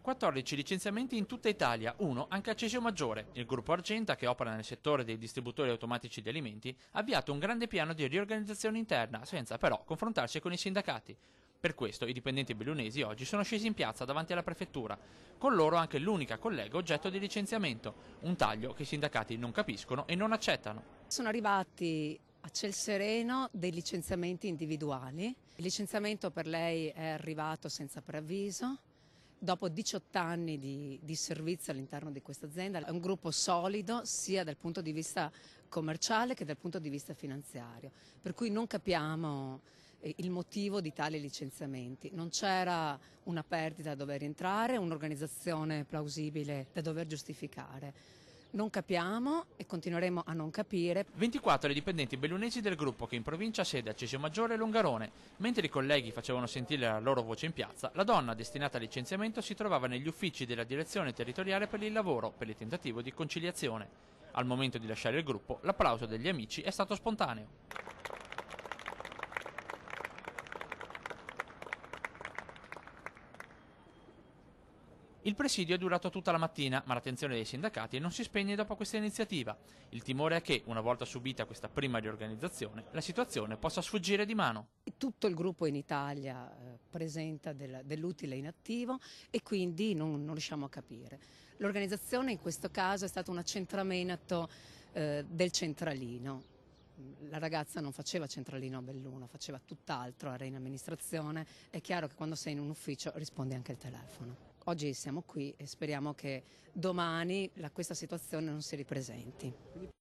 14 licenziamenti in tutta Italia, uno anche a Cesio Maggiore. Il gruppo Argenta, che opera nel settore dei distributori automatici di alimenti, ha avviato un grande piano di riorganizzazione interna, senza però confrontarsi con i sindacati. Per questo i dipendenti bellunesi oggi sono scesi in piazza davanti alla prefettura, con loro anche l'unica collega oggetto di licenziamento, un taglio che i sindacati non capiscono e non accettano. Sono arrivati a ciel sereno dei licenziamenti individuali, il licenziamento per lei è arrivato senza preavviso, dopo 18 anni di, di servizio all'interno di questa azienda. È un gruppo solido sia dal punto di vista commerciale che dal punto di vista finanziario, per cui non capiamo eh, il motivo di tali licenziamenti. Non c'era una perdita da dover entrare, un'organizzazione plausibile da dover giustificare. Non capiamo e continueremo a non capire. 24 i dipendenti bellunesi del gruppo che in provincia sede a Cesio Maggiore e Longarone. Mentre i colleghi facevano sentire la loro voce in piazza, la donna destinata al licenziamento si trovava negli uffici della direzione territoriale per il lavoro per il tentativo di conciliazione. Al momento di lasciare il gruppo, l'applauso degli amici è stato spontaneo. Il presidio è durato tutta la mattina, ma l'attenzione dei sindacati non si spegne dopo questa iniziativa. Il timore è che, una volta subita questa prima riorganizzazione, la situazione possa sfuggire di mano. Tutto il gruppo in Italia eh, presenta dell'utile inattivo e quindi non, non riusciamo a capire. L'organizzazione in questo caso è stato un accentramento eh, del centralino la ragazza non faceva centralino a Belluno, faceva tutt'altro, era in amministrazione. È chiaro che quando sei in un ufficio rispondi anche al telefono oggi siamo qui e speriamo che domani la, questa situazione non si ripresenti.